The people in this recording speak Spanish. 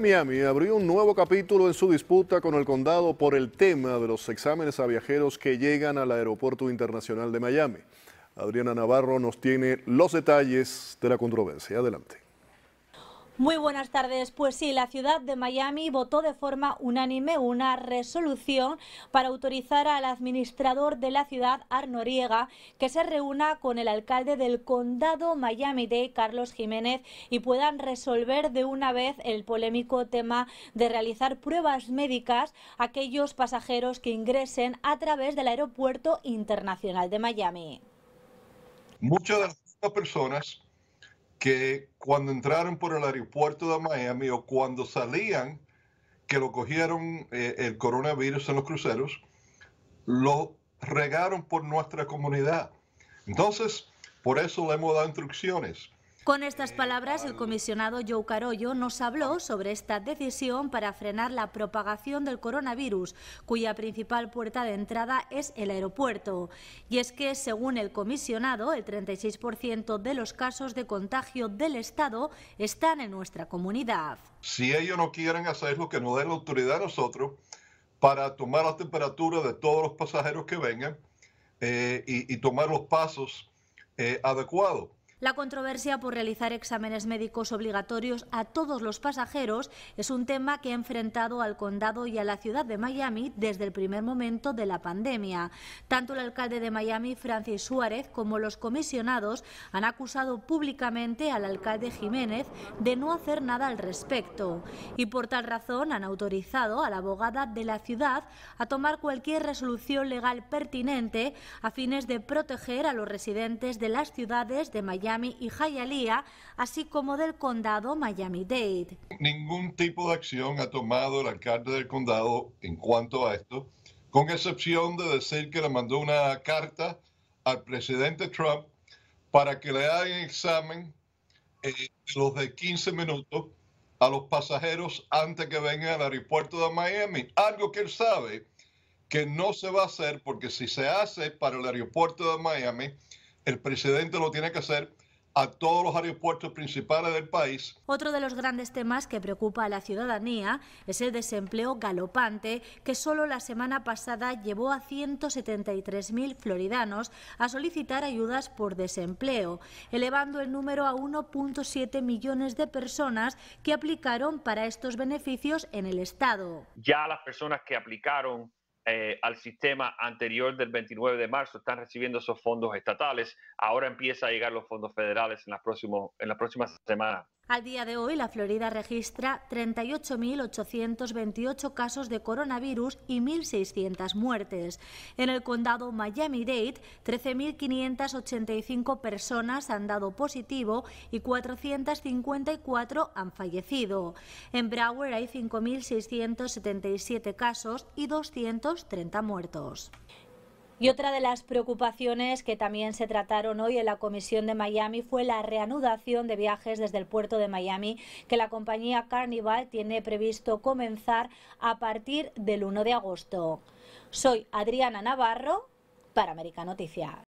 Miami abrió un nuevo capítulo en su disputa con el condado por el tema de los exámenes a viajeros que llegan al Aeropuerto Internacional de Miami. Adriana Navarro nos tiene los detalles de la controversia. Adelante. Muy buenas tardes. Pues sí, la ciudad de Miami votó de forma unánime una resolución para autorizar al administrador de la ciudad, Arnoriega, que se reúna con el alcalde del condado Miami-Dade, Carlos Jiménez, y puedan resolver de una vez el polémico tema de realizar pruebas médicas a aquellos pasajeros que ingresen a través del Aeropuerto Internacional de Miami. Muchas de las personas que cuando entraron por el aeropuerto de Miami o cuando salían, que lo cogieron eh, el coronavirus en los cruceros, lo regaron por nuestra comunidad. Entonces, por eso le hemos dado instrucciones. Con estas palabras, el comisionado Joe Carollo nos habló sobre esta decisión para frenar la propagación del coronavirus, cuya principal puerta de entrada es el aeropuerto. Y es que, según el comisionado, el 36% de los casos de contagio del Estado están en nuestra comunidad. Si ellos no quieren hacer lo que nos dé la autoridad a nosotros para tomar la temperatura de todos los pasajeros que vengan eh, y, tomar los pasos eh, adecuados la controversia por realizar exámenes médicos obligatorios a todos los pasajeros es un tema que ha enfrentado al condado y a la ciudad de Miami desde el primer momento de la pandemia. Tanto el alcalde de Miami, Francis Suárez, como los comisionados han acusado públicamente al alcalde Jiménez de no hacer nada al respecto. Y por tal razón han autorizado a la abogada de la ciudad a tomar cualquier resolución legal pertinente a fines de proteger a los residentes de las ciudades de Miami Miami y Hialeah, así como del condado Miami-Dade. Ningún tipo de acción ha tomado el alcalde del condado en cuanto a esto, con excepción de decir que le mandó una carta al presidente Trump para que le hagan examen eh, los de 15 minutos a los pasajeros antes que vengan al aeropuerto de Miami. Algo que él sabe que no se va a hacer porque si se hace para el aeropuerto de Miami, el presidente lo tiene que hacer a todos los aeropuertos principales del país. Otro de los grandes temas que preocupa a la ciudadanía es el desempleo galopante que solo la semana pasada llevó a 173.000 floridanos a solicitar ayudas por desempleo, elevando el número a 1.7 millones de personas que aplicaron para estos beneficios en el Estado. Ya las personas que aplicaron eh, al sistema anterior del 29 de marzo, están recibiendo esos fondos estatales. Ahora empieza a llegar los fondos federales en las, en las próximas semanas. Al día de hoy, la Florida registra 38.828 casos de coronavirus y 1.600 muertes. En el condado Miami-Dade, 13.585 personas han dado positivo y 454 han fallecido. En Broward hay 5.677 casos y 230 muertos. Y otra de las preocupaciones que también se trataron hoy en la Comisión de Miami fue la reanudación de viajes desde el puerto de Miami que la compañía Carnival tiene previsto comenzar a partir del 1 de agosto. Soy Adriana Navarro para América Noticias.